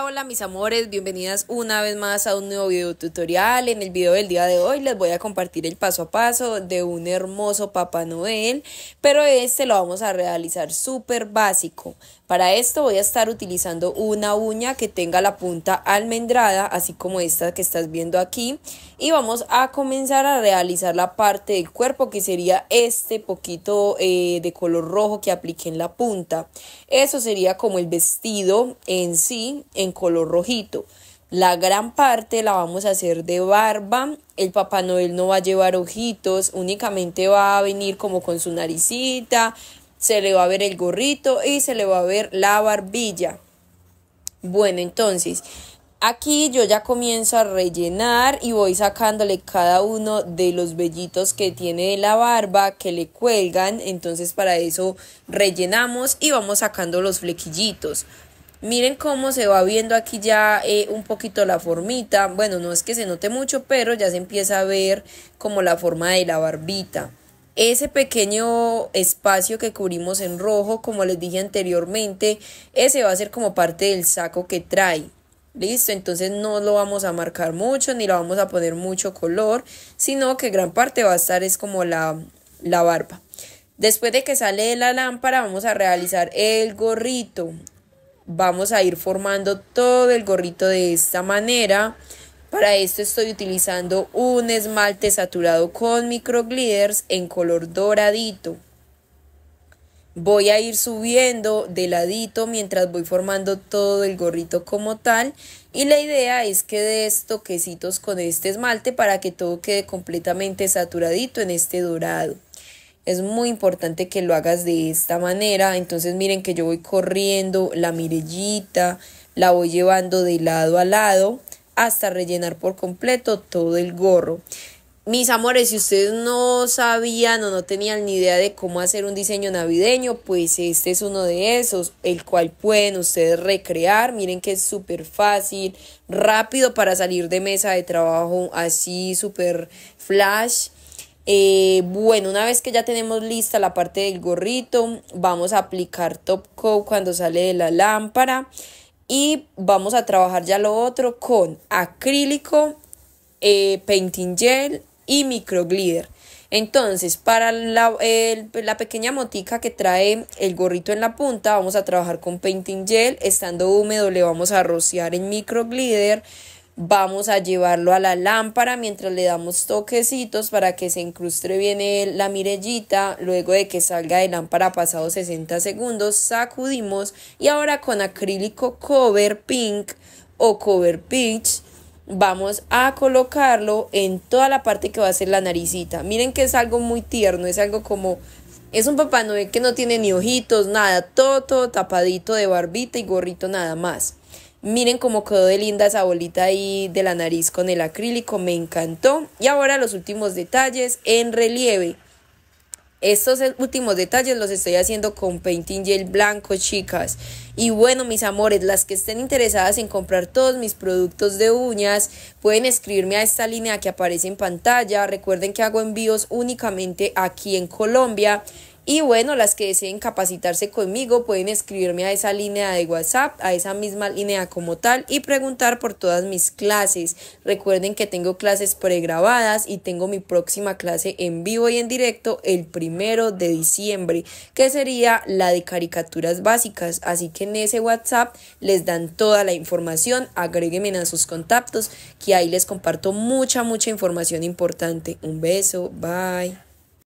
Hola, mis amores, bienvenidas una vez más a un nuevo video tutorial. En el video del día de hoy les voy a compartir el paso a paso de un hermoso Papá Noel, pero este lo vamos a realizar súper básico. Para esto voy a estar utilizando una uña que tenga la punta almendrada, así como esta que estás viendo aquí. Y vamos a comenzar a realizar la parte del cuerpo que sería este poquito eh, de color rojo que apliqué en la punta. Eso sería como el vestido en sí, en color rojito. La gran parte la vamos a hacer de barba. El Papá Noel no va a llevar ojitos, únicamente va a venir como con su naricita, se le va a ver el gorrito y se le va a ver la barbilla. Bueno, entonces aquí yo ya comienzo a rellenar y voy sacándole cada uno de los vellitos que tiene de la barba que le cuelgan. Entonces para eso rellenamos y vamos sacando los flequillitos. Miren cómo se va viendo aquí ya eh, un poquito la formita. Bueno, no es que se note mucho, pero ya se empieza a ver como la forma de la barbita. Ese pequeño espacio que cubrimos en rojo, como les dije anteriormente, ese va a ser como parte del saco que trae. Listo, entonces no lo vamos a marcar mucho ni lo vamos a poner mucho color, sino que gran parte va a estar es como la, la barba. Después de que sale la lámpara vamos a realizar el gorrito vamos a ir formando todo el gorrito de esta manera. Para esto estoy utilizando un esmalte saturado con microgliders en color doradito. Voy a ir subiendo de ladito mientras voy formando todo el gorrito como tal. Y la idea es que des toquecitos con este esmalte para que todo quede completamente saturadito en este dorado es muy importante que lo hagas de esta manera. Entonces miren que yo voy corriendo la mirellita, la voy llevando de lado a lado hasta rellenar por completo todo el gorro. Mis amores, si ustedes no sabían o no tenían ni idea de cómo hacer un diseño navideño, pues este es uno de esos, el cual pueden ustedes recrear. Miren que es súper fácil, rápido para salir de mesa de trabajo, así súper flash. Eh, bueno, una vez que ya tenemos lista la parte del gorrito, vamos a aplicar top coat cuando sale de la lámpara y vamos a trabajar ya lo otro con acrílico, eh, painting gel y Micro microglider. Entonces, para la, pequeña motica que trae el gorrito en la punta, vamos a trabajar con painting gel. Estando húmedo, le vamos a rociar en Micro microglider. Vamos a llevarlo a la lámpara mientras le damos toquecitos para que se incrustre bien la mirellita. Luego de que salga de lámpara pasado 60 segundos, sacudimos y ahora con acrílico cover pink o cover peach vamos a colocarlo en toda la parte que va a ser la naricita. Miren que es algo muy tierno, es algo como... Es un Papá Noel que no tiene ni ojitos, nada, todo tapadito de barbita y gorrito nada más. Miren cómo quedó de linda esa bolita ahí de la nariz con el acrílico, me encantó. Y ahora los últimos detalles en relieve. Estos últimos detalles los estoy haciendo con Painting Gel blanco, chicas. Y bueno, mis amores, las que estén interesadas en comprar todos mis productos de uñas, pueden escribirme a esta línea que aparece en pantalla. Recuerden que hago envíos únicamente aquí en Colombia. Y bueno, las que deseen capacitarse conmigo pueden escribirme a esa línea de WhatsApp, a esa misma línea como tal y preguntar por todas mis clases. Recuerden que tengo clases pregrabadas y tengo mi próxima clase en vivo y en directo el primero de diciembre, que sería la de caricaturas básicas. Así que en ese WhatsApp les dan toda la información, agréguenme a sus contactos, que ahí les comparto mucha, mucha información importante. Un beso, bye.